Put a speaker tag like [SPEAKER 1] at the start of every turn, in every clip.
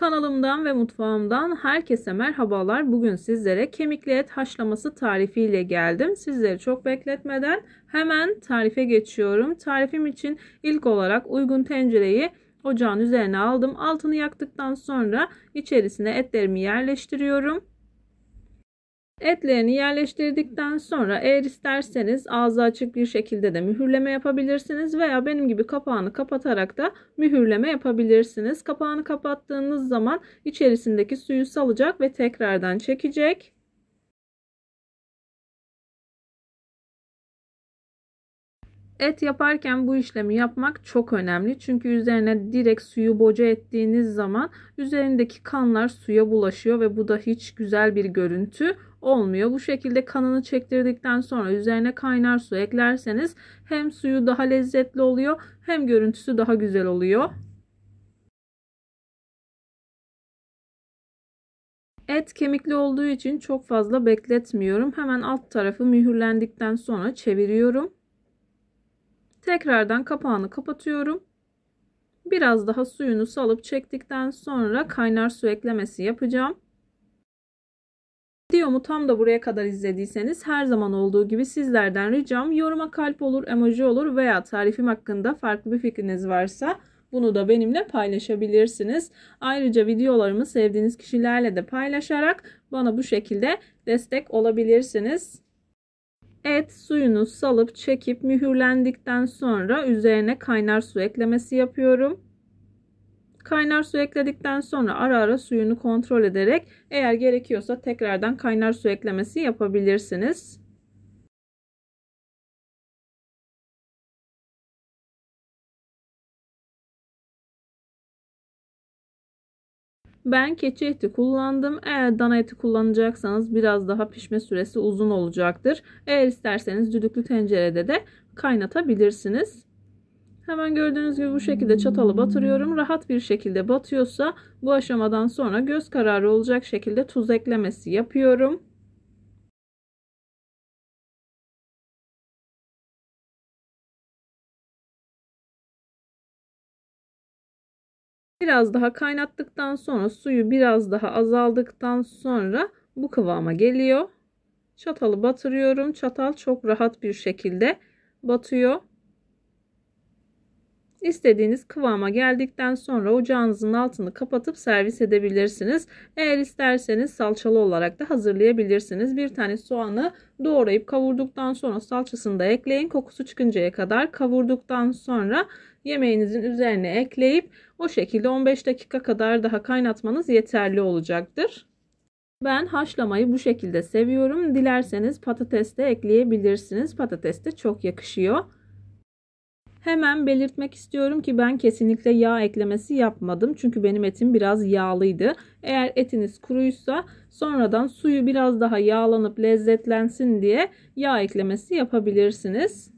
[SPEAKER 1] Kanalımdan ve mutfağımdan herkese merhabalar. Bugün sizlere kemikli et haşlaması tarifiyle geldim. Sizleri çok bekletmeden hemen tarife geçiyorum. Tarifim için ilk olarak uygun tencereyi ocağın üzerine aldım. Altını yaktıktan sonra içerisine etlerimi yerleştiriyorum. Etlerini yerleştirdikten sonra eğer isterseniz ağzı açık bir şekilde de mühürleme yapabilirsiniz veya benim gibi kapağını kapatarak da mühürleme yapabilirsiniz. Kapağını kapattığınız zaman içerisindeki suyu salacak ve tekrardan çekecek. Et yaparken bu işlemi yapmak çok önemli. Çünkü üzerine direkt suyu boca ettiğiniz zaman üzerindeki kanlar suya bulaşıyor ve bu da hiç güzel bir görüntü olmuyor. Bu şekilde kanını çektirdikten sonra üzerine kaynar su eklerseniz hem suyu daha lezzetli oluyor hem görüntüsü daha güzel oluyor. Et kemikli olduğu için çok fazla bekletmiyorum. Hemen alt tarafı mühürlendikten sonra çeviriyorum. Tekrardan kapağını kapatıyorum. Biraz daha suyunu salıp çektikten sonra kaynar su eklemesi yapacağım. Videomu tam da buraya kadar izlediyseniz her zaman olduğu gibi sizlerden ricam yoruma kalp olur, emoji olur veya tarifim hakkında farklı bir fikriniz varsa bunu da benimle paylaşabilirsiniz. Ayrıca videolarımı sevdiğiniz kişilerle de paylaşarak bana bu şekilde destek olabilirsiniz. Et suyunu salıp çekip mühürlendikten sonra üzerine kaynar su eklemesi yapıyorum. Kaynar su ekledikten sonra ara ara suyunu kontrol ederek eğer gerekiyorsa tekrardan kaynar su eklemesi yapabilirsiniz. Ben keçi eti kullandım. Eğer dana eti kullanacaksanız biraz daha pişme süresi uzun olacaktır. Eğer isterseniz düdüklü tencerede de kaynatabilirsiniz. Hemen gördüğünüz gibi bu şekilde çatalı batırıyorum. Rahat bir şekilde batıyorsa bu aşamadan sonra göz kararı olacak şekilde tuz eklemesi yapıyorum. Biraz daha kaynattıktan sonra suyu biraz daha azaldıktan sonra bu kıvama geliyor. Çatalı batırıyorum. Çatal çok rahat bir şekilde batıyor. İstediğiniz kıvama geldikten sonra ocağınızın altını kapatıp servis edebilirsiniz. Eğer isterseniz salçalı olarak da hazırlayabilirsiniz. Bir tane soğanı doğrayıp kavurduktan sonra salçasını da ekleyin. Kokusu çıkıncaya kadar kavurduktan sonra yemeğinizin üzerine ekleyip o şekilde 15 dakika kadar daha kaynatmanız yeterli olacaktır. Ben haşlamayı bu şekilde seviyorum. Dilerseniz patates de ekleyebilirsiniz. Patates de çok yakışıyor. Hemen belirtmek istiyorum ki ben kesinlikle yağ eklemesi yapmadım. Çünkü benim etim biraz yağlıydı. Eğer etiniz kuruysa sonradan suyu biraz daha yağlanıp lezzetlensin diye yağ eklemesi yapabilirsiniz.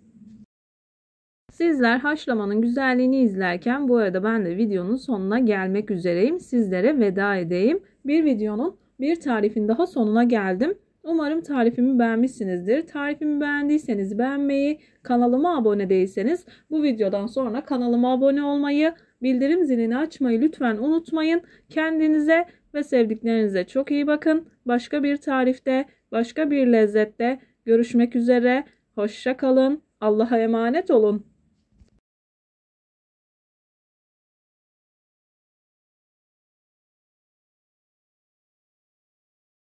[SPEAKER 1] Sizler haşlamanın güzelliğini izlerken bu arada ben de videonun sonuna gelmek üzereyim. Sizlere veda edeyim. Bir videonun bir tarifin daha sonuna geldim. Umarım tarifimi beğenmişsinizdir. Tarifimi beğendiyseniz beğenmeyi, kanalıma abone değilseniz bu videodan sonra kanalıma abone olmayı, bildirim zilini açmayı lütfen unutmayın. Kendinize ve sevdiklerinize çok iyi bakın. Başka bir tarifte, başka bir lezzette görüşmek üzere. Hoşça kalın. Allah'a emanet olun.